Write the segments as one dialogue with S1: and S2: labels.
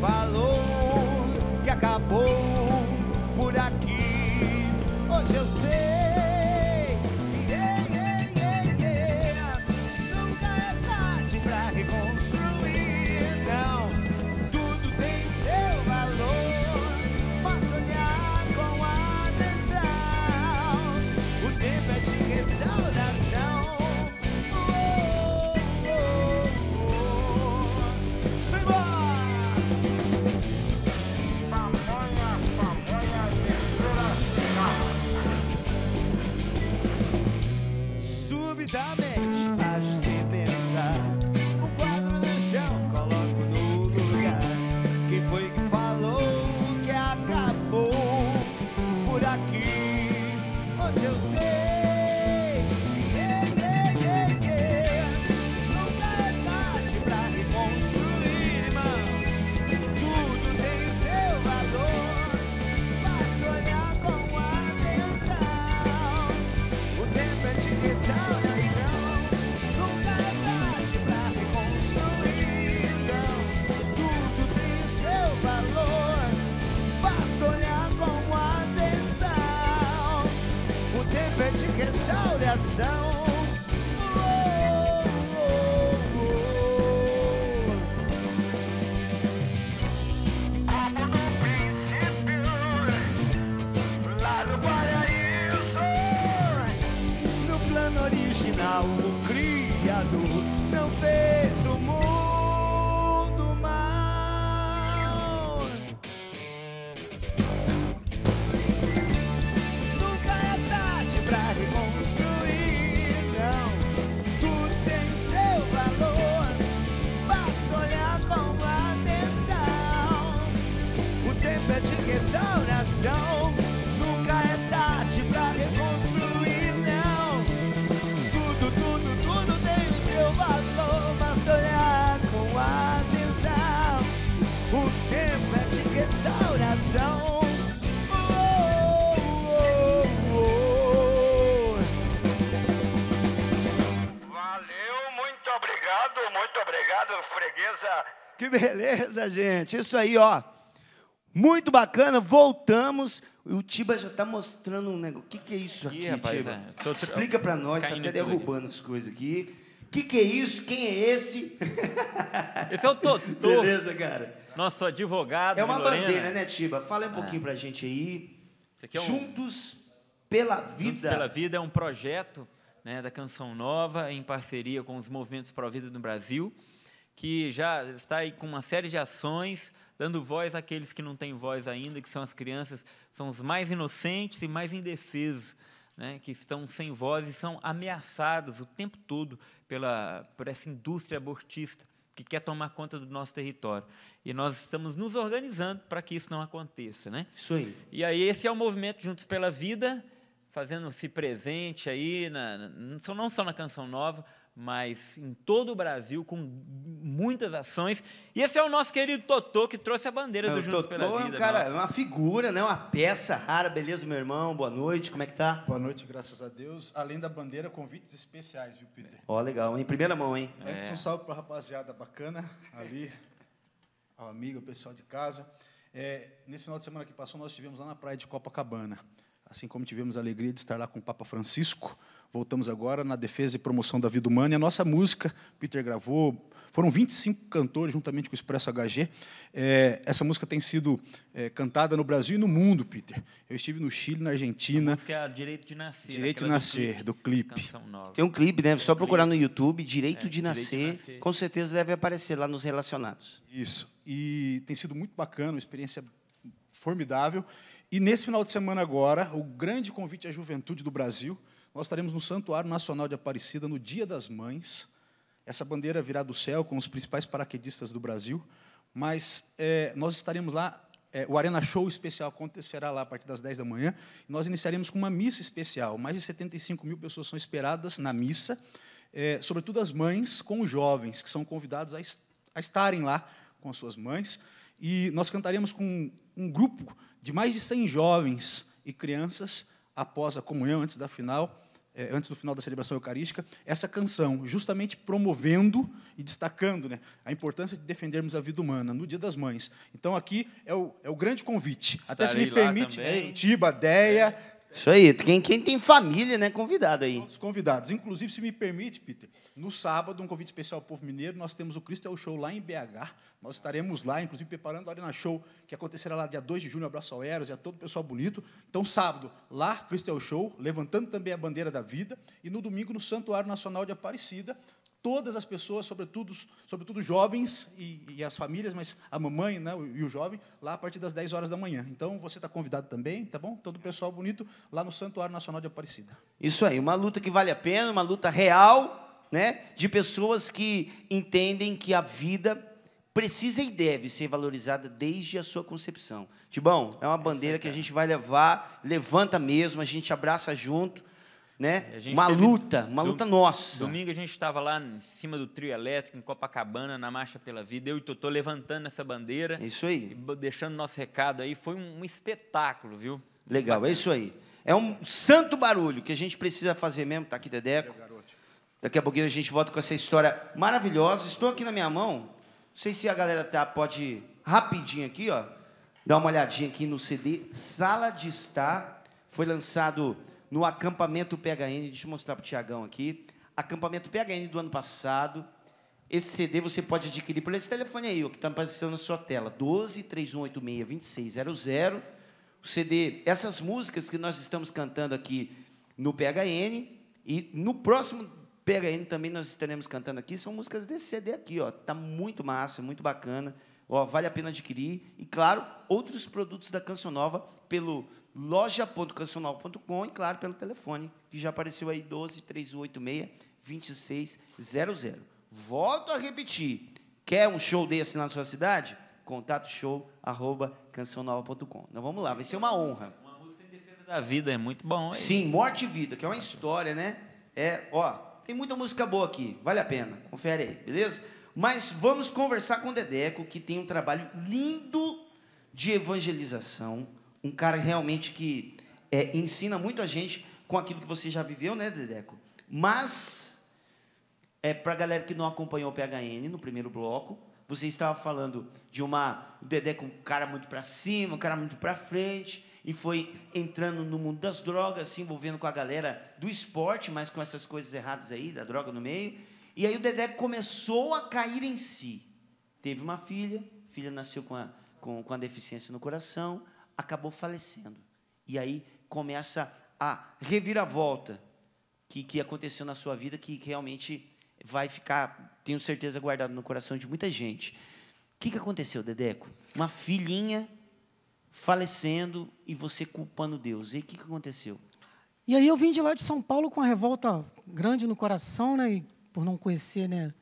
S1: falou que acabou por aqui. Hoje eu sei.
S2: Beleza, gente? Isso aí, ó. Muito bacana. Voltamos. O Tiba já está mostrando um negócio. O que, que é isso aqui, rapaz, Tiba? É. Explica para nós, está até derrubando aqui. as
S3: coisas aqui. O que, que é isso? Quem é esse? Esse é o Totô. Beleza, cara. Nosso advogado. É uma bandeira, né, Tiba? Fala um ah. pouquinho para a gente aí. É um... Juntos pela Vida. Juntos pela Vida é um projeto né, da Canção Nova em parceria com os movimentos Pro Vida do Brasil que já está aí com uma série de ações, dando voz àqueles que não têm voz ainda, que são as crianças, são os mais inocentes e mais indefesos, né, que estão sem voz e são ameaçados o tempo todo pela, por essa indústria abortista que quer tomar conta do nosso território. E nós estamos nos organizando para que isso não aconteça. Né? Isso aí. E aí esse é o movimento Juntos pela Vida, fazendo-se presente aí, na, não só na Canção Nova, mas em todo o Brasil, com muitas ações. E esse é o nosso querido Totô, que trouxe a bandeira é, do Juntos Totô pela Totó É um cara, é uma
S2: figura, né? uma peça rara.
S4: Beleza, meu irmão? Boa noite, como é que tá? Boa noite, graças a Deus. Além da bandeira, convites especiais,
S2: viu, Peter? Ó, oh, legal, em primeira mão, hein? É. Antes, um
S4: salve para a rapaziada bacana ali, ao amigo, ao pessoal de casa. É, nesse final de semana que passou, nós estivemos lá na praia de Copacabana assim como tivemos a alegria de estar lá com o Papa Francisco. Voltamos agora na defesa e promoção da vida humana. E a nossa música, Peter gravou, foram 25 cantores, juntamente com o Expresso HG. É, essa música tem sido é, cantada no Brasil e no mundo, Peter. Eu estive
S2: no Chile, na Argentina. A música
S3: é Direito de Nascer. Direito de Nascer, do clipe. Do clipe. Tem um
S2: clipe, né? É Só procurar no YouTube, Direito, é, de, nascer, Direito de Nascer. Com certeza deve aparecer lá nos relacionados.
S3: Isso.
S4: E tem sido muito bacana, uma experiência formidável. E nesse final de semana agora, o grande convite à juventude do Brasil, nós estaremos no Santuário Nacional de Aparecida no Dia das Mães. Essa bandeira virá do céu com os principais paraquedistas do Brasil, mas é, nós estaremos lá. É, o Arena Show especial acontecerá lá a partir das 10 da manhã. nós iniciaremos com uma missa especial. Mais de 75 mil pessoas são esperadas na missa, é, sobretudo as mães com os jovens, que são convidados a, est a estarem lá com as suas mães. E nós cantaremos com um grupo de mais de 100 jovens e crianças após a comunhão, antes da final, é, antes do final da celebração eucarística, essa canção, justamente promovendo e destacando né, a importância de defendermos a vida humana no Dia das Mães. Então, aqui é o, é o grande convite. Estarei Até se me permite, é, Tiba, Deia, é. Isso aí. Quem, quem tem família, né? Convidado aí. Todos convidados. Inclusive, se me permite, Peter, no sábado, um convite especial ao povo mineiro, nós temos o Cristo é o Show lá em BH. Nós estaremos lá, inclusive, preparando a Arena Show, que acontecerá lá dia 2 de junho, abraço ao Eros e a todo o pessoal bonito. Então, sábado, lá, Cristo é o Show, levantando também a bandeira da vida. E no domingo, no Santuário Nacional de Aparecida, todas as pessoas, sobretudo, sobretudo jovens e, e, as famílias, mas a mamãe né, e o jovem, lá a partir das 10 horas da manhã. Então, você está convidado também, tá bom? Todo o pessoal bonito lá no Santuário Nacional de Aparecida.
S2: Isso aí, uma luta que vale a pena, uma luta real, né, de pessoas que entendem que a vida precisa e deve ser valorizada desde a sua concepção. Tibão, é uma é bandeira que a gente vai levar, levanta mesmo, a gente abraça junto né? É, uma luta, uma luta dom... nossa. Domingo
S3: a gente estava lá em cima do trio elétrico, em Copacabana, na Marcha pela Vida. Eu e o Totô levantando essa bandeira. Isso aí. Deixando nosso recado aí. Foi um, espetáculo, viu? Legal, é isso
S2: aí. É um santo barulho
S3: que a gente precisa fazer mesmo. Está aqui, Dedeco.
S2: Daqui a pouquinho a gente volta com essa história maravilhosa. Estou aqui na minha mão. Não sei se a galera tá, pode rapidinho aqui, ó. Dar uma olhadinha aqui no CD Sala de Estar. Foi lançado no acampamento PHN. Deixa eu mostrar para o Tiagão aqui. Acampamento PHN do ano passado. Esse CD você pode adquirir por esse telefone aí, ó, que está aparecendo na sua tela. 12 3186 2600. O CD, essas músicas que nós estamos cantando aqui no PHN. E no próximo PHN também nós estaremos cantando aqui. São músicas desse CD aqui, ó. Está muito massa, muito bacana ó, vale a pena adquirir. E, claro, outros produtos da Canção Nova pelo loja.cancional.com e, claro, pelo telefone, que já apareceu aí, 12 386 2600. Volto a repetir. Quer um show desse na sua cidade? Contato show, arroba, cancionova.com. Então, vamos lá, vai ser uma honra. Uma música
S3: em defesa da vida é muito bom. Hein? Sim, Morte e Vida, que é uma história, né? É, ó, tem muita
S2: música boa aqui, vale a pena. Confere aí, beleza? Mas vamos conversar com o Dedeco, que tem um trabalho lindo de evangelização. Um cara realmente que é, ensina muito a gente com aquilo que você já viveu, né, Dedeco? Mas, é, para a galera que não acompanhou o PHN no primeiro bloco, você estava falando de uma o Dedeco, um cara muito para cima, um cara muito para frente, e foi entrando no mundo das drogas, se envolvendo com a galera do esporte, mas com essas coisas erradas aí, da droga no meio. E aí o Dedé começou a cair em si. Teve uma filha, a filha nasceu com a, com, com a deficiência no coração, acabou falecendo. E aí começa a reviravolta que, que aconteceu na sua vida, que realmente vai ficar, tenho certeza, guardado no coração de muita gente. O que, que aconteceu, Dedeco? Uma filhinha falecendo e você culpando Deus. E o que, que aconteceu?
S5: E aí eu vim de lá de São Paulo com a revolta grande no coração, né? E por não conhecer né,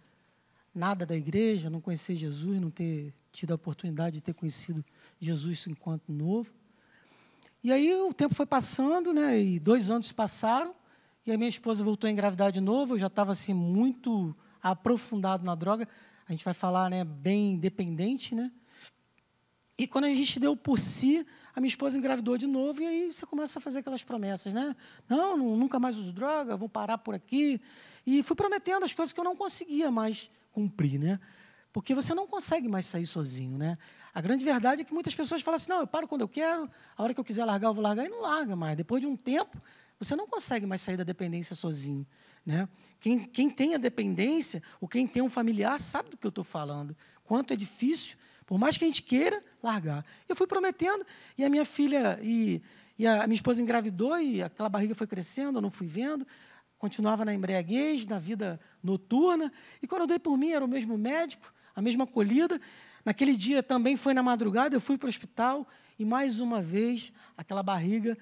S5: nada da igreja, não conhecer Jesus, não ter tido a oportunidade de ter conhecido Jesus enquanto novo. E aí o tempo foi passando, né, e dois anos passaram, e a minha esposa voltou em gravidade nova. novo, eu já estava assim, muito aprofundado na droga, a gente vai falar né, bem independente, né? E quando a gente deu por si, a minha esposa engravidou de novo e aí você começa a fazer aquelas promessas, né? Não, nunca mais uso droga, vou parar por aqui. E fui prometendo as coisas que eu não conseguia mais cumprir, né? Porque você não consegue mais sair sozinho, né? A grande verdade é que muitas pessoas falam assim: não, eu paro quando eu quero, a hora que eu quiser largar, eu vou largar, e não larga mais. Depois de um tempo, você não consegue mais sair da dependência sozinho. Né? Quem, quem tem a dependência, ou quem tem um familiar, sabe do que eu estou falando. Quanto é difícil por mais que a gente queira largar. Eu fui prometendo, e a minha filha e, e a minha esposa engravidou, e aquela barriga foi crescendo, eu não fui vendo. Continuava na embriaguez, na vida noturna. E quando eu dei por mim, era o mesmo médico, a mesma acolhida. Naquele dia também foi na madrugada, eu fui para o hospital, e mais uma vez, aquela barriga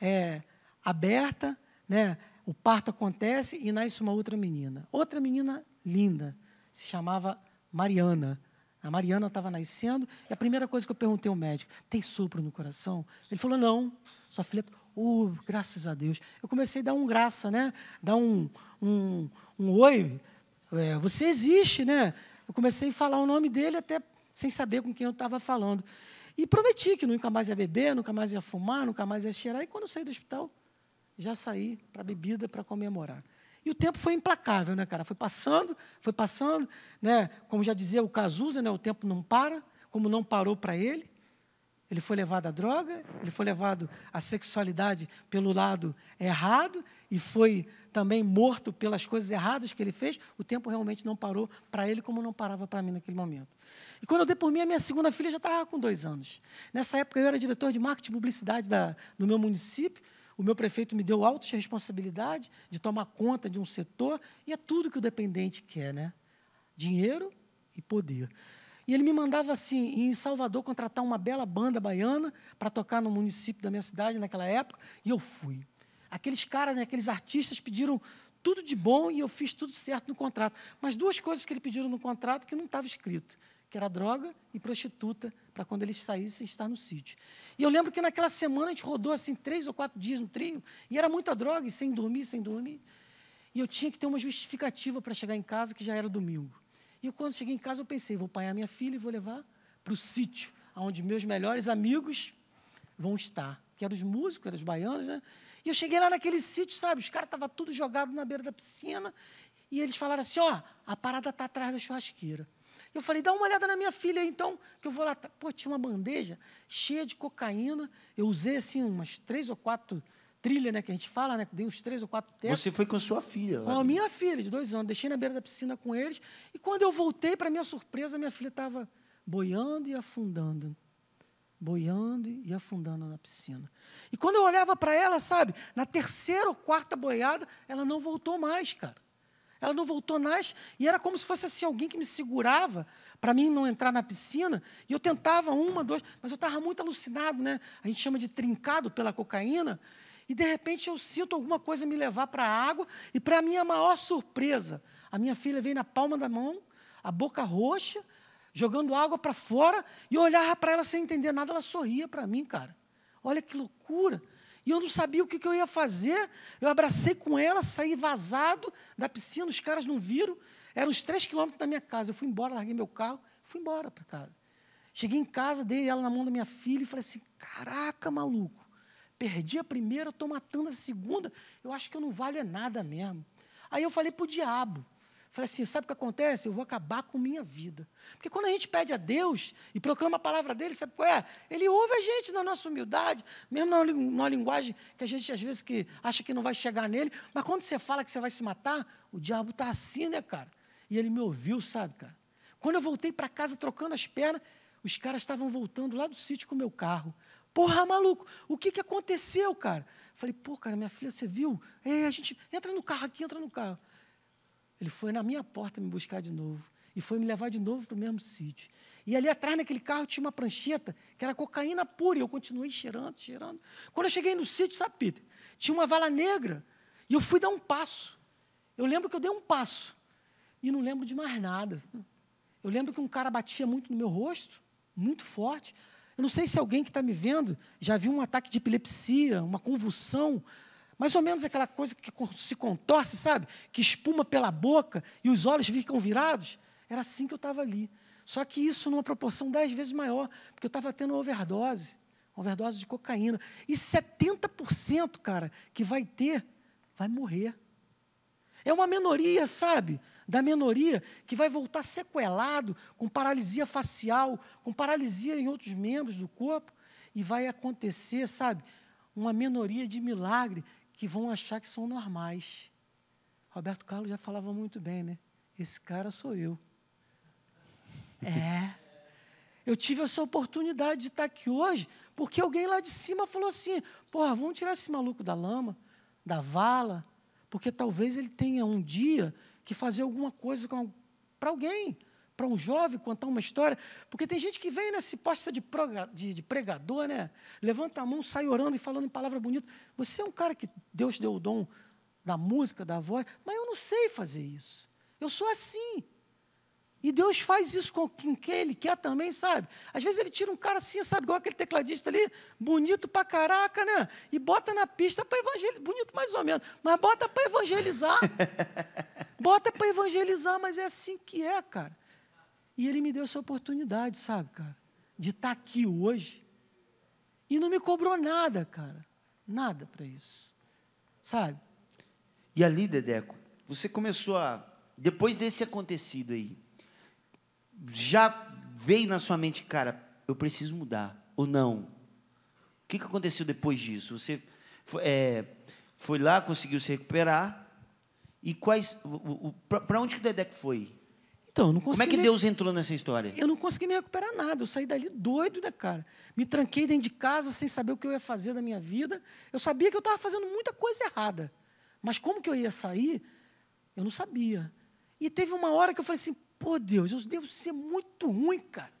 S5: é, aberta, né? o parto acontece e nasce uma outra menina. Outra menina linda, se chamava Mariana. A Mariana estava nascendo e a primeira coisa que eu perguntei ao médico: tem sopro no coração? Ele falou: não. Sua filha, oh, uh, graças a Deus. Eu comecei a dar um graça, né? Dar um, um, um oi. É, você existe, né? Eu comecei a falar o nome dele até sem saber com quem eu estava falando. E prometi que nunca mais ia beber, nunca mais ia fumar, nunca mais ia cheirar. E quando saí do hospital, já saí para a bebida para comemorar. E o tempo foi implacável, né, cara? Foi passando, foi passando, né? Como já dizia o Cazuza, né? O tempo não para, como não parou para ele. Ele foi levado à droga, ele foi levado à sexualidade pelo lado errado e foi também morto pelas coisas erradas que ele fez. O tempo realmente não parou para ele como não parava para mim naquele momento. E quando eu dei por mim, a minha segunda filha já estava com dois anos. Nessa época, eu era diretor de marketing e publicidade da, do meu município o meu prefeito me deu alta responsabilidade de tomar conta de um setor, e é tudo que o dependente quer, né? Dinheiro e poder. E ele me mandava assim, em Salvador, contratar uma bela banda baiana para tocar no município da minha cidade naquela época, e eu fui. Aqueles caras, né, aqueles artistas pediram tudo de bom e eu fiz tudo certo no contrato. Mas duas coisas que ele pediram no contrato que não estava escrito que era droga e prostituta, para quando eles saíssem estar no sítio. E eu lembro que naquela semana a gente rodou assim três ou quatro dias no trio, e era muita droga, e sem dormir, sem dormir. E eu tinha que ter uma justificativa para chegar em casa, que já era domingo. E eu, quando cheguei em casa, eu pensei, vou apanhar minha filha e vou levar para o sítio, onde meus melhores amigos vão estar, que eram os músicos, eram os baianos, né? E eu cheguei lá naquele sítio, sabe? Os caras estavam tudo jogado na beira da piscina, e eles falaram assim: ó, oh, a parada está atrás da churrasqueira. Eu falei, dá uma olhada na minha filha então, que eu vou lá. Tá, pô, tinha uma bandeja cheia de cocaína. Eu usei, assim, umas três ou quatro trilhas, né, que a gente fala, né, dei uns três ou quatro testes. Você foi
S2: com a sua filha? Com a minha
S5: filha, de dois anos. Deixei na beira da piscina com eles. E quando eu voltei, para minha surpresa, minha filha estava boiando e afundando. Boiando e afundando na piscina. E quando eu olhava para ela, sabe, na terceira ou quarta boiada, ela não voltou mais, cara. Ela não voltou mais e era como se fosse assim alguém que me segurava para mim não entrar na piscina. E eu tentava uma, duas, mas eu estava muito alucinado, né? A gente chama de trincado pela cocaína. E de repente eu sinto alguma coisa me levar para a água e para minha maior surpresa, a minha filha veio na palma da mão, a boca roxa, jogando água para fora e eu olhava para ela sem entender nada, ela sorria para mim, cara. Olha que loucura! E eu não sabia o que, que eu ia fazer. Eu abracei com ela, saí vazado da piscina, os caras não viram. Eram uns três quilômetros da minha casa. Eu fui embora, larguei meu carro, fui embora para casa. Cheguei em casa, dei ela na mão da minha filha e falei assim: caraca, maluco, perdi a primeira, estou matando a segunda, eu acho que eu não valho é nada mesmo. Aí eu falei para o diabo: Falei assim: sabe o que acontece? Eu vou acabar com minha vida. Porque quando a gente pede a Deus e proclama a palavra dele, sabe qual é? Ele ouve a gente na nossa humildade, mesmo na, linguagem que a gente às vezes que acha que não vai chegar nele. Mas quando você fala que você vai se matar, o diabo está assim, né, cara? E ele me ouviu, sabe, cara? Quando eu voltei para casa trocando as pernas, os caras estavam voltando lá do sítio com o meu carro. Porra, maluco, o que, que aconteceu, cara? Falei, pô, cara, minha filha, você viu? É, a gente entra no carro aqui, entra no carro. Ele foi na minha porta me buscar de novo. E foi me levar de novo para o mesmo sítio. E ali atrás, naquele carro, tinha uma prancheta que era cocaína pura. E eu continuei cheirando, cheirando. Quando eu cheguei no sítio, sabe, Peter? Tinha uma vala negra. E eu fui dar um passo. Eu lembro que eu dei um passo. E não lembro de mais nada. Eu lembro que um cara batia muito no meu rosto, muito forte. Eu não sei se alguém que está me vendo já viu um ataque de epilepsia, uma convulsão, mais ou menos aquela coisa que se contorce, sabe? Que espuma pela boca e os olhos ficam virados. Era assim que eu estava ali. Só que isso numa proporção dez vezes maior, porque eu estava tendo overdose, overdose de cocaína. E 70%, cara, que vai ter, vai morrer. É uma minoria, sabe? Da minoria que vai voltar sequelado, com paralisia facial, com paralisia em outros membros do corpo, e vai acontecer, sabe? Uma minoria de milagre que vão achar que são normais. Roberto Carlos já falava muito bem, né? Esse cara sou eu. É. Eu tive essa oportunidade de estar aqui hoje porque alguém lá de cima falou assim: porra, vamos tirar esse maluco da lama, da vala, porque talvez ele tenha um dia que fazer alguma coisa para alguém para um jovem contar uma história, porque tem gente que vem nesse posta de, de, de, pregador, né? Levanta a mão, sai orando e falando em palavra bonita. Você é um cara que Deus deu o dom da música, da voz, mas eu não sei fazer isso. Eu sou assim. E Deus faz isso com quem ele quer também, sabe? Às vezes ele tira um cara assim, sabe, igual aquele tecladista ali, bonito pra caraca, né? E bota na pista para evangelizar, bonito mais ou menos, mas bota para evangelizar. bota para evangelizar, mas é assim que é, cara. E ele me deu essa oportunidade, sabe, cara, de estar tá aqui hoje. E não me cobrou nada, cara. Nada para isso. Sabe?
S2: E ali, Dedeco, você começou a. Depois desse acontecido aí, já veio na sua mente, cara, eu preciso mudar, ou não? O que, que aconteceu depois disso? Você foi, é, foi lá, conseguiu se recuperar, e quais. Para onde que o Dedeco foi? Então, não consegui. Como é que me... Deus entrou nessa história? Eu
S5: não consegui me recuperar nada. Eu saí dali doido, né, cara? Me tranquei dentro de casa sem saber o que eu ia fazer da minha vida. Eu sabia que eu estava fazendo muita coisa errada. Mas como que eu ia sair? Eu não sabia. E teve uma hora que eu falei assim: pô, Deus, eu devo ser muito ruim, cara.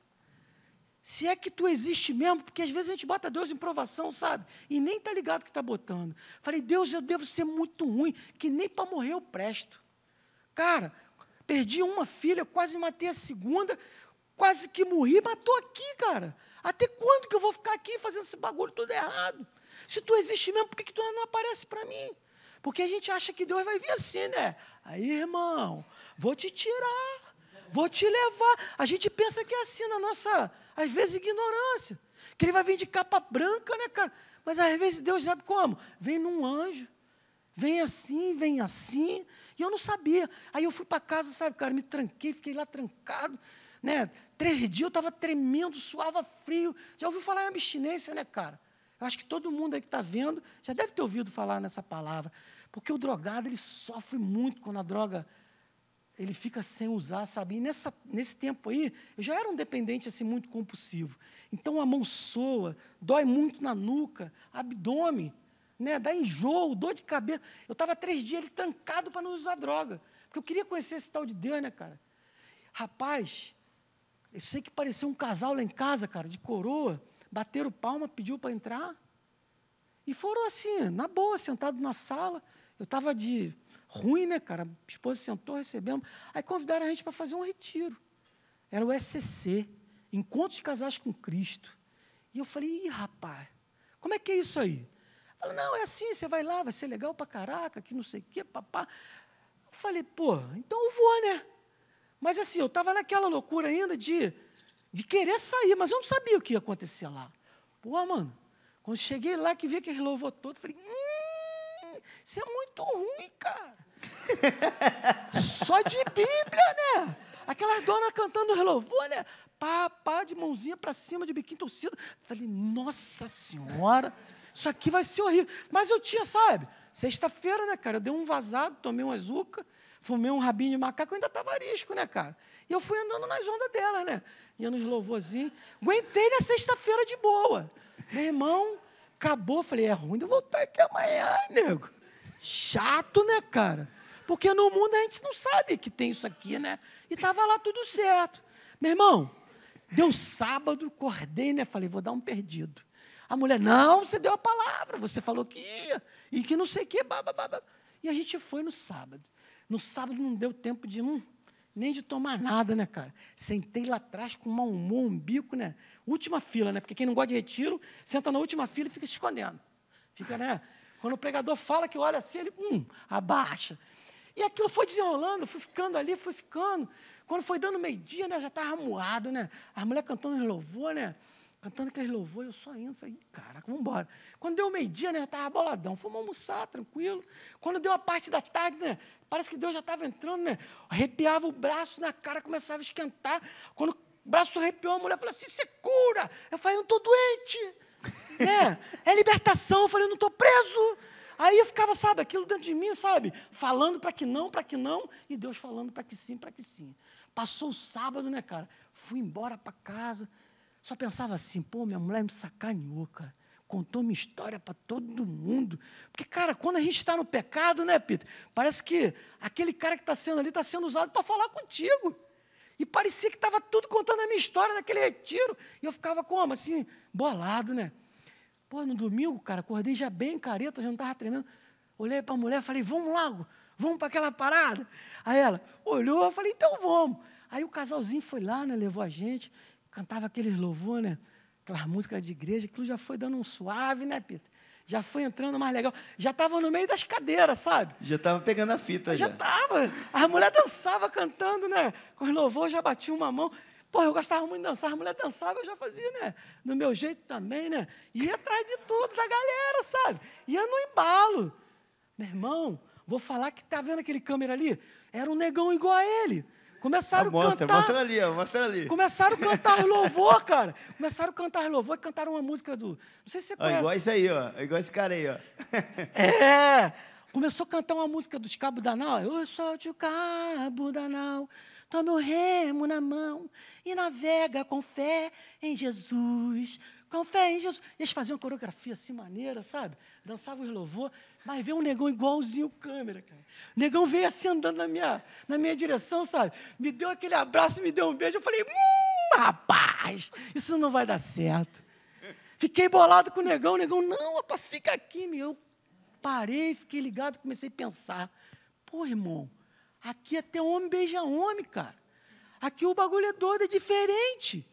S5: Se é que tu existe mesmo, porque às vezes a gente bota Deus em provação, sabe? E nem tá ligado que tá botando. Falei, Deus, eu devo ser muito ruim, que nem para morrer eu presto. Cara, Perdi uma filha, quase matei a segunda, quase que morri, matou aqui, cara. Até quando que eu vou ficar aqui fazendo esse bagulho tudo errado? Se tu existe mesmo, por que, que tu não aparece para mim? Porque a gente acha que Deus vai vir assim, né? Aí, irmão, vou te tirar, vou te levar. A gente pensa que é assim na nossa, às vezes, ignorância. Que ele vai vir de capa branca, né, cara? Mas às vezes Deus sabe como? Vem num anjo, vem assim, vem assim, e eu não sabia. Aí eu fui para casa, sabe, cara, me tranquei, fiquei lá trancado. Né? Três dias eu estava tremendo, suava frio. Já ouviu falar em abstinência, né, cara? Eu acho que todo mundo aí que está vendo já deve ter ouvido falar nessa palavra. Porque o drogado, ele sofre muito quando a droga ele fica sem usar, sabe? E nessa, nesse tempo aí, eu já era um dependente assim muito compulsivo. Então a mão soa, dói muito na nuca, abdômen né? Dá enjoo, dor de cabeça. Eu estava três dias ele trancado para não usar droga. Porque eu queria conhecer esse tal de Deus, né, cara? Rapaz, eu sei que pareceu um casal lá em casa, cara, de coroa. Bateram palma, pediu para entrar. E foram assim, na boa, sentado na sala. Eu estava de ruim, né, cara? A esposa sentou, recebemos. Aí convidaram a gente para fazer um retiro. Era o SCC, Encontros de Casais com Cristo. E eu falei, Ih, rapaz, como é que é isso aí? Ela, não, é assim, você vai lá, vai ser legal pra caraca, que não sei o quê, papá. Eu falei, pô, então eu vou, né? Mas assim, eu estava naquela loucura ainda de, de querer sair, mas eu não sabia o que ia acontecer lá. Pô, mano, quando cheguei lá que vi aquele louvor todo, falei, hum, isso é muito ruim, cara. Só de Bíblia, né? Aquelas donas cantando louvor, né? Pá, pá, de mãozinha para cima, de biquinho torcido. Falei, nossa senhora isso aqui vai ser horrível. Mas eu tinha, sabe, sexta-feira, né, cara? Eu dei um vazado, tomei uma azuca, fumei um rabinho de macaco, eu ainda estava arisco, né, cara? E eu fui andando nas ondas dela, né? Ia nos louvorzinhos. Aguentei na sexta-feira de boa. Meu irmão, acabou. Falei, é ruim de voltar aqui amanhã, nego. Chato, né, cara? Porque no mundo a gente não sabe que tem isso aqui, né? E tava lá tudo certo. Meu irmão, deu sábado, acordei, né? Falei, vou dar um perdido. A mulher, não, você deu a palavra, você falou que ia, e que não sei o quê, E a gente foi no sábado. No sábado não deu tempo de um, nem de tomar nada, né, cara? Sentei lá atrás com mau humor, um bico, né? Última fila, né? Porque quem não gosta de retiro, senta na última fila e fica se escondendo. Fica, né? Quando o pregador fala que olha assim, ele, hum, abaixa. E aquilo foi desenrolando, fui ficando ali, fui ficando. Quando foi dando meio-dia, né, já estava moado, né? As mulheres cantando louvor, né? cantando aqueles louvores, eu só indo, falei, caraca, vamos embora. Quando deu meio-dia, né, já estava boladão, fomos almoçar, tranquilo. Quando deu a parte da tarde, né, parece que Deus já estava entrando, né, arrepiava o braço na cara, começava a esquentar. Quando o braço arrepiou, a mulher falou assim, você cura? Eu falei, eu não estou doente, né, é libertação. Eu falei, eu não estou preso. Aí eu ficava, sabe, aquilo dentro de mim, sabe, falando para que não, para que não, e Deus falando para que sim, para que sim. Passou o sábado, né, cara, fui embora para casa, só pensava assim, pô, minha mulher me sacaneou, cara. Contou minha história para todo mundo. Porque, cara, quando a gente está no pecado, né, Peter? Parece que aquele cara que está sendo ali está sendo usado para falar contigo. E parecia que estava tudo contando a minha história naquele retiro. E eu ficava como? Assim, bolado, né? Pô, no domingo, cara, acordei já bem careta, já não estava tremendo. Olhei para a mulher falei, vamos logo, vamos para aquela parada. Aí ela olhou, eu falei, então vamos. Aí o casalzinho foi lá, né, levou a gente cantava aqueles louvor, né? Aquelas músicas de igreja, aquilo já foi dando um suave, né, Pita? Já foi entrando mais legal. Já estava no meio das cadeiras, sabe?
S2: Já estava pegando a fita, já. Já
S5: estava. A mulher dançava cantando, né? Com os louvores, já batia uma mão. Pô, eu gostava muito de dançar, a mulher dançava, eu já fazia, né? Do meu jeito também, né? Ia atrás de tudo, da galera, sabe? Ia no embalo. Meu irmão, vou falar que tá vendo aquele câmera ali? Era um negão igual a ele. Começaram ah, mostra, a cantar. Mostra
S2: ali, mostra ali. Começaram a cantar louvor,
S5: cara. Começaram a cantar louvor e cantaram uma música do. Não sei se você conhece. Ó, igual isso aí, ó.
S2: Igual esse cara aí, ó.
S5: É! Começou a cantar uma música dos Cabo Danal. Eu sou de Cabo Danal. Toma o remo na mão e navega com fé em Jesus com fé em Jesus. Eles faziam coreografia assim maneira, sabe? Dançavam os louvor, mas veio um negão igualzinho câmera, cara. O negão veio assim andando na minha, na minha direção, sabe? Me deu aquele abraço, me deu um beijo. Eu falei, hum, rapaz, isso não vai dar certo. Fiquei bolado com o negão, o negão, não, rapaz, fica aqui, meu. Eu parei, fiquei ligado, comecei a pensar. Pô, irmão, aqui até homem beija homem, cara. Aqui o bagulho é doido, é diferente.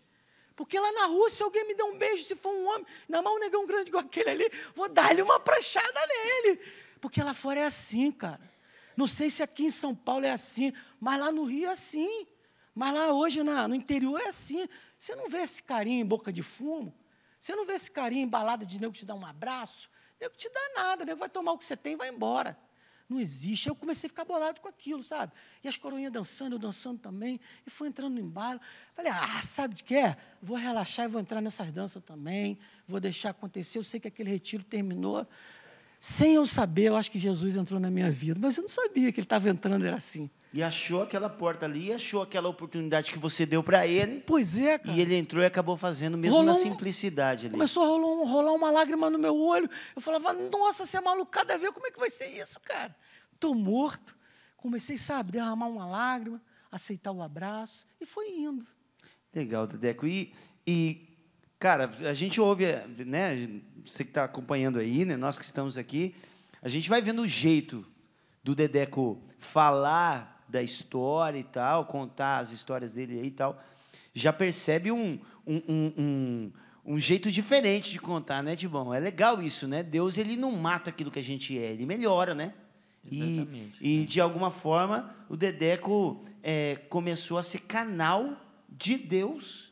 S5: Porque lá na rua, se alguém me der um beijo, se for um homem, na mão um negão grande igual aquele ali, vou dar-lhe uma pranchada nele. Porque lá fora é assim, cara. Não sei se aqui em São Paulo é assim, mas lá no Rio é assim. Mas lá hoje na, no interior é assim. Você não vê esse carinho em boca de fumo? Você não vê esse carinho em balada de nego te dar um abraço? Nego te dá nada, nego vai tomar o que você tem e vai embora não existe. Aí eu comecei a ficar bolado com aquilo, sabe? E as coroinhas dançando, eu dançando também, e fui entrando no embalo. Falei, ah, sabe de quê é? Vou relaxar e vou entrar nessas danças também, vou deixar acontecer. Eu sei que aquele retiro terminou. Sem eu saber, eu acho que Jesus entrou na minha vida, mas eu não sabia que ele estava entrando, era assim. E
S2: achou aquela porta ali, achou aquela oportunidade que você deu para ele.
S5: Pois é, cara. E ele entrou e acabou
S2: fazendo, mesmo rolou na simplicidade ali. Começou a
S5: rolar, rolar, uma lágrima no meu olho. Eu falava, nossa, você é malucada a ver como é que vai ser isso, cara estou morto. Comecei, sabe, derramar uma lágrima, aceitar o abraço e foi indo.
S2: Legal, Dedeco. E, e cara, a gente ouve, né? Você que está acompanhando aí, né? Nós que estamos aqui, a gente vai vendo o jeito do Dedeco falar da história e tal, contar as histórias dele aí e tal. Já percebe um, um, um, um um jeito diferente de contar, né, Tibão? É legal isso, né? Deus ele não mata aquilo que a gente é, ele melhora, né? Exatamente. E, e né? de alguma forma, o Dedeco é, começou a ser canal de Deus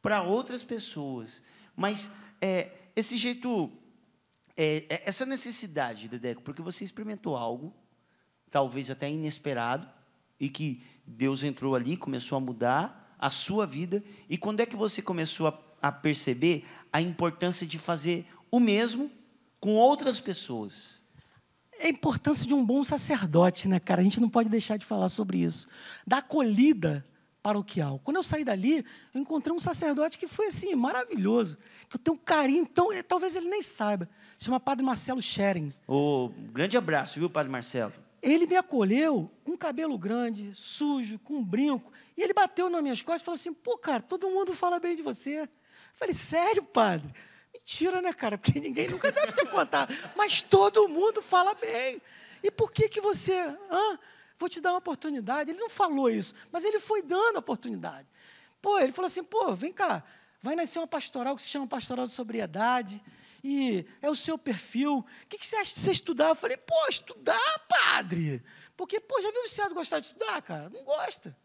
S2: para outras pessoas. Mas é, esse jeito, é, é, essa necessidade, Dedeco, porque você experimentou algo, talvez até inesperado, e que Deus entrou ali, começou a mudar a sua vida. E quando é que você começou a, a perceber a importância de fazer o mesmo com outras
S5: pessoas? É a importância de um bom sacerdote, né, cara? A gente não pode deixar de falar sobre isso. Da acolhida paroquial. Quando eu saí dali, eu encontrei um sacerdote que foi assim, maravilhoso, que eu tenho um carinho, então é, talvez ele nem saiba. Se chama Padre Marcelo Schering.
S2: Oh, grande abraço, viu, Padre Marcelo?
S5: Ele me acolheu com cabelo grande, sujo, com um brinco, e ele bateu nas minhas costas e falou assim: pô, cara, todo mundo fala bem de você. Eu falei, sério, padre? mentira, né, cara? Porque ninguém nunca deve ter contado. Mas todo mundo fala bem. E por que que você, ah, vou te dar uma oportunidade? Ele não falou isso, mas ele foi dando a oportunidade. Pô, ele falou assim, pô, vem cá, vai nascer uma pastoral que se chama Pastoral de Sobriedade, e é o seu perfil. O que, que você acha de você estudar? Eu falei, pô, estudar, padre. Porque, pô, já viu o viciado gostar de estudar, cara? Não gosta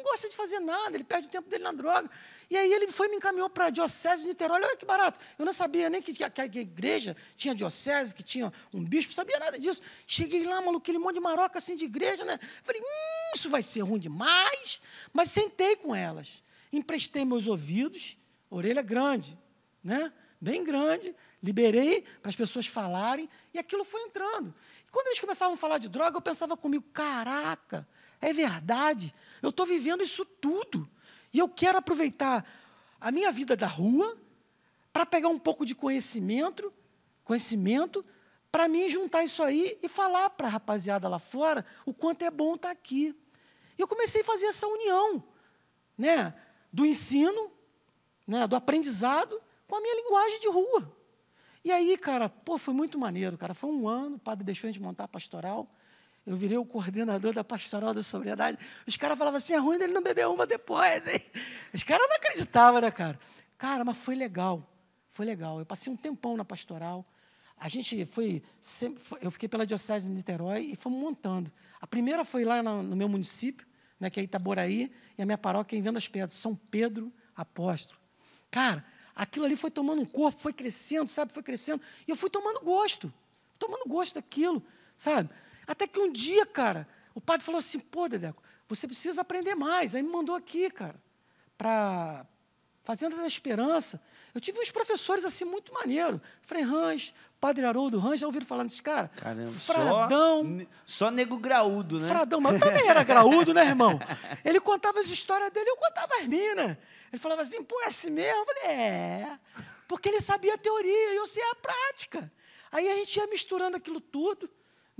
S5: não gosta de fazer nada, ele perde o tempo dele na droga. E aí ele foi me encaminhou para a Diocese de Niterói, olha que barato. Eu não sabia nem que, que, a, que a igreja tinha diocese, que tinha um bispo, sabia nada disso. Cheguei lá, maluco, aquele monte de maroca assim de igreja, né? Falei, hum, isso vai ser ruim demais. Mas sentei com elas, emprestei meus ouvidos, orelha grande, né? Bem grande, liberei para as pessoas falarem e aquilo foi entrando. E quando eles começavam a falar de droga, eu pensava comigo, caraca, é verdade. Eu estou vivendo isso tudo. E eu quero aproveitar a minha vida da rua para pegar um pouco de conhecimento, conhecimento, para mim juntar isso aí e falar para a rapaziada lá fora o quanto é bom estar tá aqui. E eu comecei a fazer essa união, né, do ensino, né, do aprendizado com a minha linguagem de rua. E aí, cara, pô, foi muito maneiro, cara. Foi um ano, o padre deixou a gente montar a pastoral eu virei o coordenador da pastoral da sobriedade. Os caras falavam assim: é ruim ele não beber uma depois. Hein? Os caras não acreditavam, né, cara? Cara, mas foi legal. Foi legal. Eu passei um tempão na pastoral. A gente foi, sempre, eu fiquei pela Diocese de Niterói e fomos montando. A primeira foi lá no meu município, né, que é Itaboraí, e a minha paróquia é em Vendas Pedras, São Pedro Apóstolo. Cara, aquilo ali foi tomando um corpo, foi crescendo, sabe, foi crescendo, e eu fui tomando gosto, tomando gosto daquilo, sabe? Até que um dia, cara, o padre falou assim: pô, Dedeco, você precisa aprender mais. Aí me mandou aqui, cara, para Fazenda da Esperança. Eu tive uns professores assim muito maneiro. Frei Range, Padre Haroldo Range, já ouviram falar desse cara? Caramba, Fradão. Só, só nego graúdo, né? Fradão, mas também era graúdo, né, irmão? Ele contava as histórias dele, eu contava as minas. Ele falava assim, pô, é assim mesmo? Eu falei, é. Porque ele sabia a teoria e eu sei a prática. Aí a gente ia misturando aquilo tudo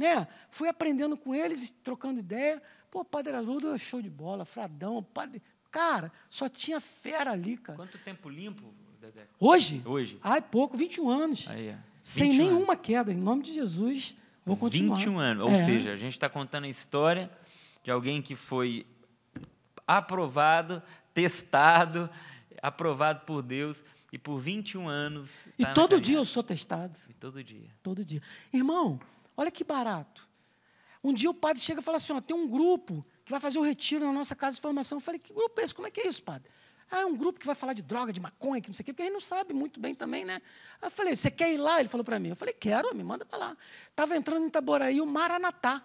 S5: né? Fui aprendendo com eles, trocando ideia. Pô, Padre Haroldo show de bola, Fradão, padre... Cara, só tinha fera ali, cara. Quanto tempo limpo,
S3: Dedé? Hoje? Hoje.
S5: Ai, pouco, 21 anos. Aí, 21 Sem nenhuma anos. queda, em nome de Jesus, vou continuar. 21 anos, ou é. seja,
S3: a gente está contando a história de alguém que foi aprovado, testado, aprovado por Deus e por 21 anos. Tá e todo dia eu
S5: sou testado.
S3: E todo dia.
S5: Todo dia. Irmão, Olha que barato. Um dia o padre chega e fala assim: ó, tem um grupo que vai fazer o um retiro na nossa casa de formação. Eu falei: que grupo é esse? Como é que é isso, padre? Ah, é um grupo que vai falar de droga, de maconha, que não sei o quê, porque a gente não sabe muito bem também, né? Aí eu falei: você quer ir lá? Ele falou para mim: eu falei: quero, me manda para lá. Estava entrando em Itaboraí o Maranatá.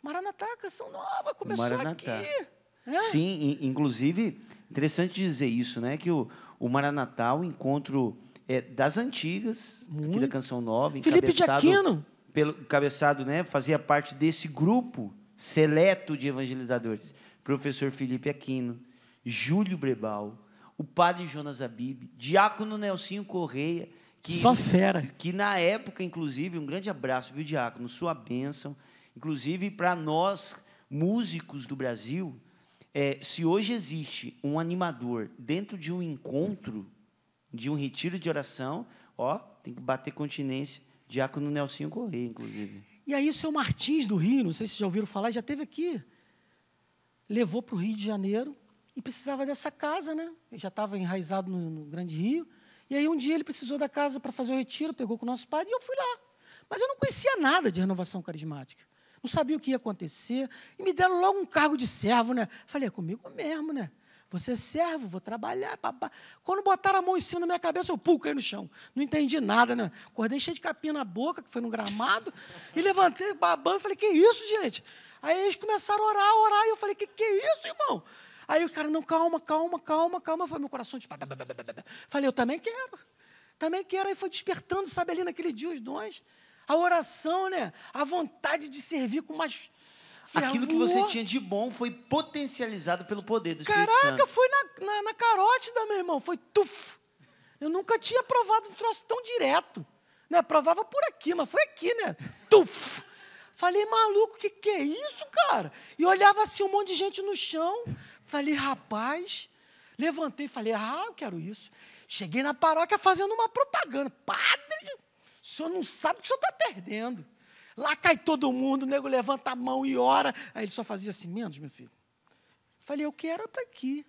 S5: Maranatá, canção nova,
S1: começou Maranatá. aqui. É?
S2: Sim, inclusive, interessante dizer isso, né? Que o, o Maranatá, o encontro é, das antigas, Muito. aqui da Canção Nova, Felipe de Aquino. Pelo cabeçado, né, fazia parte desse grupo seleto de evangelizadores. Professor Felipe Aquino, Júlio Brebal, o padre Jonas Abib, Diácono Nelsinho Correia, que, Só fera. Que na época, inclusive, um grande abraço, viu, Diácono? Sua bênção. Inclusive, para nós, músicos do Brasil, é, se hoje existe um animador dentro de um encontro de um retiro de oração, ó, tem que bater continência, diácono Nelsinho Corrêa, inclusive.
S5: E aí o seu Martins do Rio, não sei se já ouviram falar, já teve aqui. Levou para o Rio de Janeiro e precisava dessa casa, né? Ele já estava enraizado no, no Grande Rio. E aí um dia ele precisou da casa para fazer o retiro, pegou com o nosso padre e eu fui lá. Mas eu não conhecia nada de renovação carismática. Não sabia o que ia acontecer. E me deram logo um cargo de servo, né? Falei, é comigo mesmo, né? Você é servo, vou trabalhar. Babá. Quando botaram a mão em cima da minha cabeça, eu pulo, caí no chão. Não entendi nada, né? Acordei cheio de capinha na boca, que foi no gramado, e levantei babando, falei, que isso, gente? Aí eles começaram a orar, a orar, e eu falei, que que é isso, irmão? Aí o cara, não, calma, calma, calma, calma. Foi meu coração de... Tipo, falei, eu também quero. Também quero. Aí foi despertando, sabe, ali naquele dia os dons. A oração, né? A vontade de servir com mais Aquilo que você tinha de bom foi potencializado pelo poder do Espírito Caraca, Santo. Caraca, foi na, na, na carótida, meu irmão. Foi tuf. Eu nunca tinha provado um troço tão direto. Né? Provava por aqui, mas foi aqui, né? Tuf. Falei, maluco, o que, que é isso, cara? E olhava assim um monte de gente no chão. Falei, rapaz. Levantei e falei, ah, eu quero isso. Cheguei na paróquia fazendo uma propaganda. Padre, o senhor não sabe o que o senhor está perdendo. Lá cai todo mundo, o nego levanta a mão e ora. Aí ele só fazia assim, menos, meu filho. Falei, eu quero é para aqui.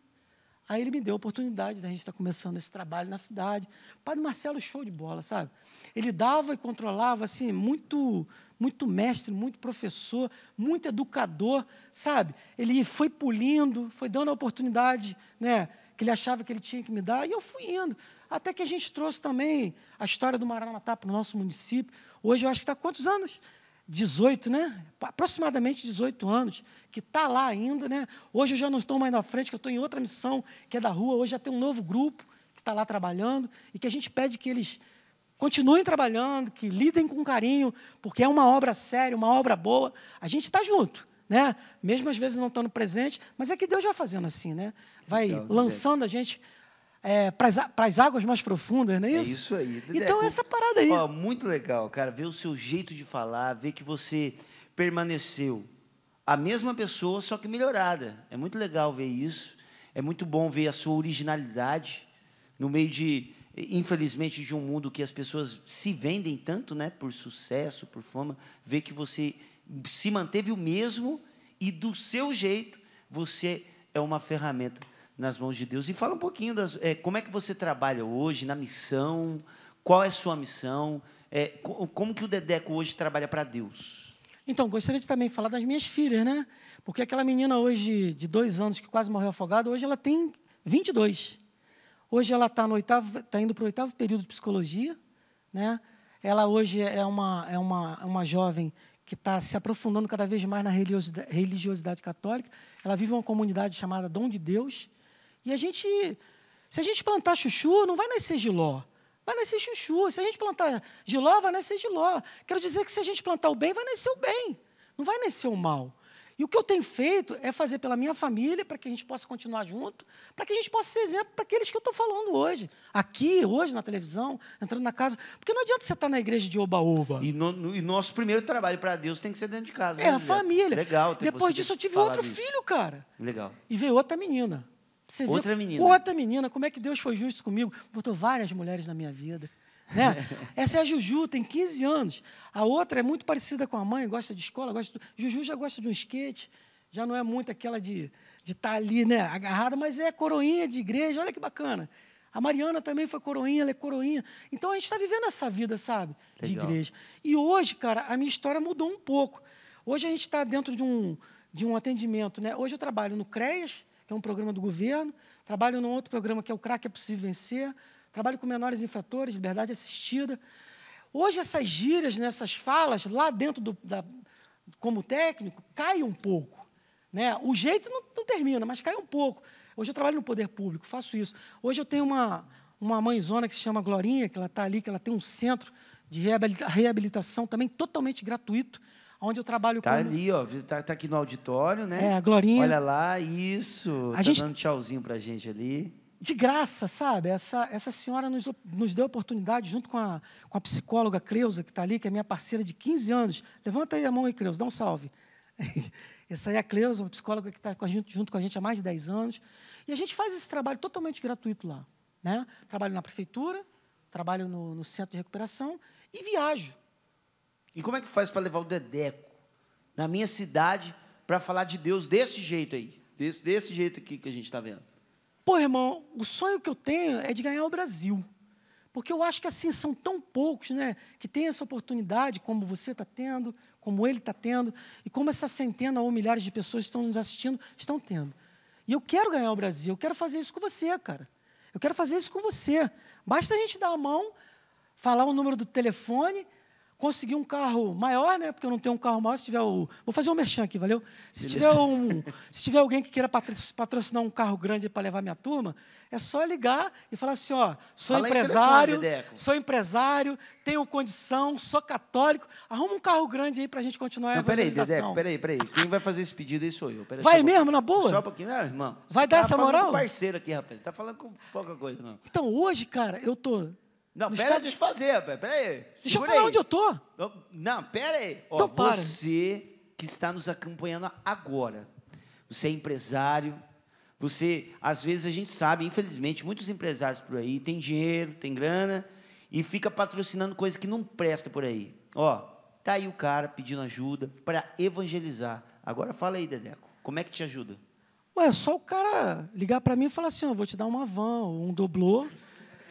S5: Aí ele me deu a oportunidade da né, gente estar tá começando esse trabalho na cidade. O padre Marcelo, show de bola, sabe? Ele dava e controlava, assim, muito, muito mestre, muito professor, muito educador, sabe? Ele foi pulindo, foi dando a oportunidade, né? Que ele achava que ele tinha que me dar, e eu fui indo. Até que a gente trouxe também a história do Maranatá para o nosso município. Hoje eu acho que está quantos anos? 18, né? Aproximadamente 18 anos, que está lá ainda, né? Hoje eu já não estou mais na frente, que eu estou em outra missão, que é da rua. Hoje já tem um novo grupo que está lá trabalhando e que a gente pede que eles continuem trabalhando, que lidem com carinho, porque é uma obra séria, uma obra boa. A gente está junto, né? Mesmo às vezes não estando presente, mas é que Deus vai fazendo assim, né? Vai então, lançando a gente é, para as águas mais profundas, não é isso? É isso aí. Então, é, essa
S2: parada aí. Ó, muito legal, cara. Ver o seu jeito de falar, ver que você permaneceu a mesma pessoa, só que melhorada. É muito legal ver isso. É muito bom ver a sua originalidade no meio de, infelizmente, de um mundo que as pessoas se vendem tanto, né? Por sucesso, por fama. Ver que você se manteve o mesmo e, do seu jeito, você é uma ferramenta nas mãos de Deus. E fala um pouquinho das, é, como é que você trabalha hoje na missão, qual é a sua missão, é, como
S5: que o Dedeco hoje trabalha para Deus? Então, gostaria de também falar das minhas filhas, né? Porque aquela menina hoje de dois anos que quase morreu afogada, hoje ela tem 22. Hoje ela está tá indo para o oitavo período de psicologia, né? Ela hoje é uma, é uma, uma jovem que está se aprofundando cada vez mais na religiosidade, religiosidade católica. Ela vive uma comunidade chamada Dom de Deus, e a gente, se a gente plantar chuchu, não vai nascer giló. Vai nascer chuchu. Se a gente plantar giló, vai nascer giló. Quero dizer que se a gente plantar o bem, vai nascer o bem. Não vai nascer o mal. E o que eu tenho feito é fazer pela minha família, para que a gente possa continuar junto, para que a gente possa ser exemplo para aqueles que eu estou falando hoje. Aqui, hoje, na televisão, entrando na casa. Porque não adianta você estar tá na igreja de oba-oba. E, no, e nosso primeiro trabalho para Deus tem que ser dentro de casa. É, né, a família. Legal. Depois disso, eu tive outro disso. filho, cara. Legal. E veio outra menina. Você outra viu? menina. Outra menina. Como é que Deus foi justo comigo? Botou várias mulheres na minha vida. Né? Essa é a Juju, tem 15 anos. A outra é muito parecida com a mãe, gosta de escola, gosta de... Juju já gosta de um skate, já não é muito aquela de de estar tá ali, né, agarrada, mas é coroinha de igreja, olha que bacana. A Mariana também foi coroinha, ela é coroinha. Então a gente está vivendo essa vida, sabe, de igreja. E hoje, cara, a minha história mudou um pouco. Hoje a gente está dentro de um, de um atendimento, né? Hoje eu trabalho no CREAS, que é um programa do governo, trabalho num outro programa que é o Crack é Possível Vencer, trabalho com menores infratores, liberdade assistida. Hoje essas gírias, nessas né, falas, lá dentro do, da, como técnico, cai um pouco. Né? O jeito não, não termina, mas cai um pouco. Hoje eu trabalho no poder público, faço isso. Hoje eu tenho uma, uma mãezona que se chama Glorinha, que ela está ali, que ela tem um centro de reabilitação também totalmente gratuito, onde eu trabalho tá como... ali, ó, tá, tá, aqui no auditório, né? É, a Glorinha. Olha
S2: lá, isso. A tá gente... dando tchauzinho pra gente ali.
S5: De graça, sabe? Essa, essa senhora nos, nos deu a oportunidade, junto com a, com a psicóloga Cleusa que está ali, que é minha parceira de 15 anos. Levanta aí a mão aí, Cleusa dá um salve. Essa aí é a Cleusa, uma psicóloga que está junto com a gente há mais de 10 anos. E a gente faz esse trabalho totalmente gratuito lá. Né? Trabalho na prefeitura, trabalho no, no centro de recuperação e viajo. E como é que faz para levar o Dedeco na minha cidade para falar de Deus
S2: desse jeito aí? Desse, desse jeito aqui que a gente está vendo.
S5: Pô, irmão, o sonho que eu tenho é de ganhar o Brasil. Porque eu acho que assim são tão poucos, né, que têm essa oportunidade, como você está tendo, como ele está tendo, e como essa centena ou milhares de pessoas que estão nos assistindo estão tendo. E eu quero ganhar o Brasil, eu quero fazer isso com você, cara. Eu quero fazer isso com você. Basta a gente dar a mão, falar o número do telefone Consegui um carro maior, né? Porque eu não tenho um carro maior. Se tiver o. Vou fazer um merchan aqui, valeu? Se tiver, um, se tiver alguém que queira patrocinar um carro grande para levar minha turma, é só ligar e falar assim: ó, sou Fala empresário, sou empresário, tenho condição, sou católico. Arruma um carro grande aí para a gente continuar não, a evangelização.
S2: Peraí, Dedeco, peraí, peraí. Quem vai fazer esse pedido aí sou eu. vai mesmo, na boa? Só um pouquinho, né, irmão? Vai dar tá essa moral? Com parceiro aqui, rapaz. Você tá falando com pouca coisa, não.
S5: Então, hoje, cara, eu tô
S2: não, pera está... desfazer, pera aí. Deixa eu falar aí. onde eu tô. Não, não pera aí. Ó, então para. Você que está nos acompanhando agora, você é empresário, você, às vezes a gente sabe, infelizmente, muitos empresários por aí têm dinheiro, têm grana e fica patrocinando coisa que não presta por aí. Ó, tá aí o cara pedindo ajuda para evangelizar. Agora fala aí, Dedeco, como é que te ajuda?
S5: Ué, só o cara ligar para mim e falar assim, ó, vou te dar uma van, um doblô.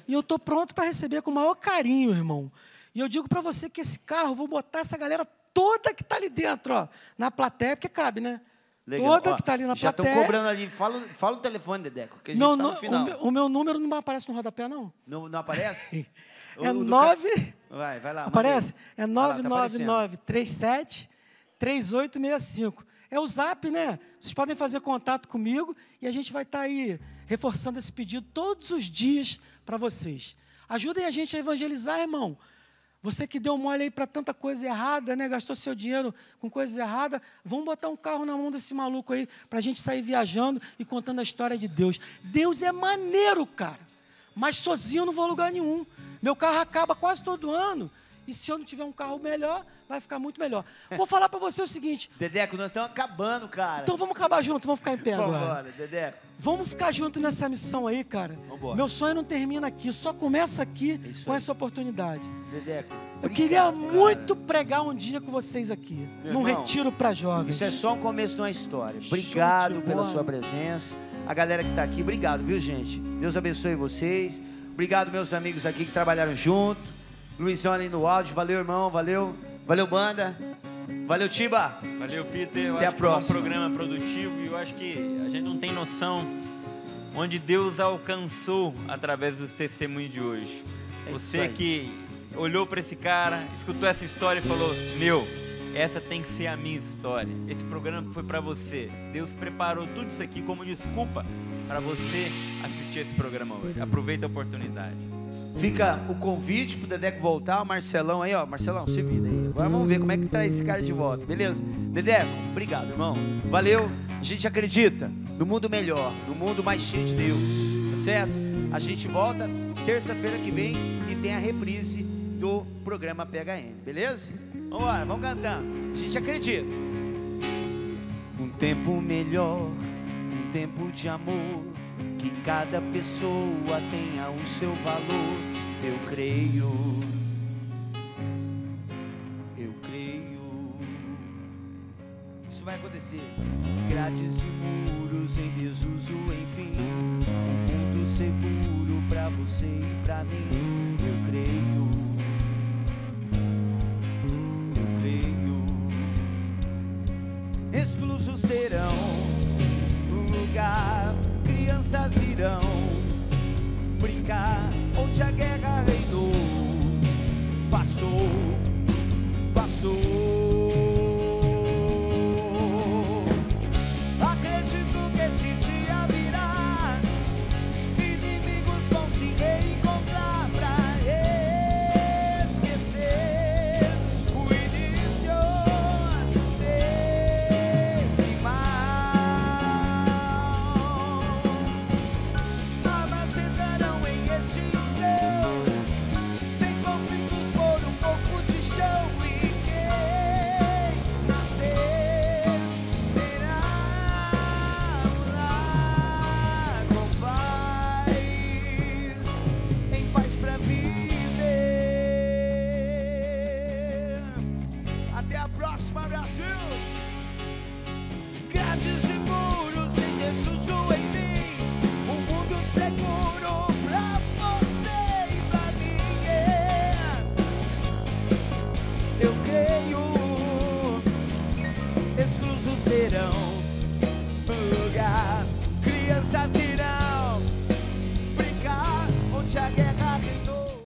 S5: E eu estou pronto para receber com o maior carinho, irmão. E eu digo para você que esse carro, vou botar essa galera toda que está ali dentro, ó, na plateia, porque cabe, né? Legal. Toda ó, que está ali na já plateia. Já estão cobrando ali.
S2: Fala, fala o telefone, Dedeco, que a gente está no final. O meu, o
S5: meu, número não aparece no rodapé, não. Não, não aparece? é o, 9... Ca...
S2: Vai, vai lá. Aparece?
S5: É 99937... 3865. Tá é o zap, né? Vocês podem fazer contato comigo e a gente vai estar tá aí reforçando esse pedido todos os dias para vocês. Ajudem a gente a evangelizar, irmão. Você que deu mole aí para tanta coisa errada, né? Gastou seu dinheiro com coisas erradas. Vamos botar um carro na mão desse maluco aí para a gente sair viajando e contando a história de Deus. Deus é maneiro, cara. Mas sozinho eu não vou a lugar nenhum. Meu carro acaba quase todo ano. E se eu não tiver um carro melhor, vai ficar muito melhor. Vou falar para você o seguinte. Dedeco, nós estamos acabando, cara. Então vamos acabar junto, vamos ficar em pé agora. Dedeco. Vamos ficar junto nessa missão aí, cara. Vambora. Meu sonho não termina aqui, só começa aqui é Isso com aí. essa oportunidade. Dedeco. Eu queria muito pregar um dia com vocês aqui, Meu num irmão, retiro para jovens. Isso é só o começo de uma história.
S2: Obrigado pela sua presença. A galera que está aqui, obrigado, viu, gente? Deus abençoe vocês. Obrigado, meus amigos aqui que trabalharam junto ali no áudio. Valeu, irmão. Valeu. Valeu, banda.
S3: Valeu, Tiba. Valeu, Peter. Eu Até a próxima. é um programa produtivo e eu acho que a gente não tem noção onde Deus alcançou através dos testemunhos de hoje. É Você que olhou para esse cara, escutou essa história e falou: Meu, essa tem que ser a minha história. Esse programa foi para você. Deus preparou tudo isso aqui como desculpa para você assistir esse programa hoje. Aproveita a oportunidade. Fica
S2: o convite pro Dedeco voltar, o Marcelão aí, ó. Marcelão, se vira aí. Agora vamos ver como é que traz tá esse cara de volta, beleza? Dedeco, obrigado, irmão. Valeu. A gente acredita no mundo melhor, no mundo mais cheio de Deus, tá certo? A gente volta terça-feira que vem e tem a reprise do programa PHN, beleza? Vambora, vamos cantando. A gente acredita.
S1: Um tempo
S2: melhor, um tempo de amor que cada pessoa tenha o seu valor. Eu creio. Eu creio. Isso vai acontecer. Grades e muros em desuso, enfim. Um mundo seguro para você e para mim. Eu creio.
S1: crianças irão brincar.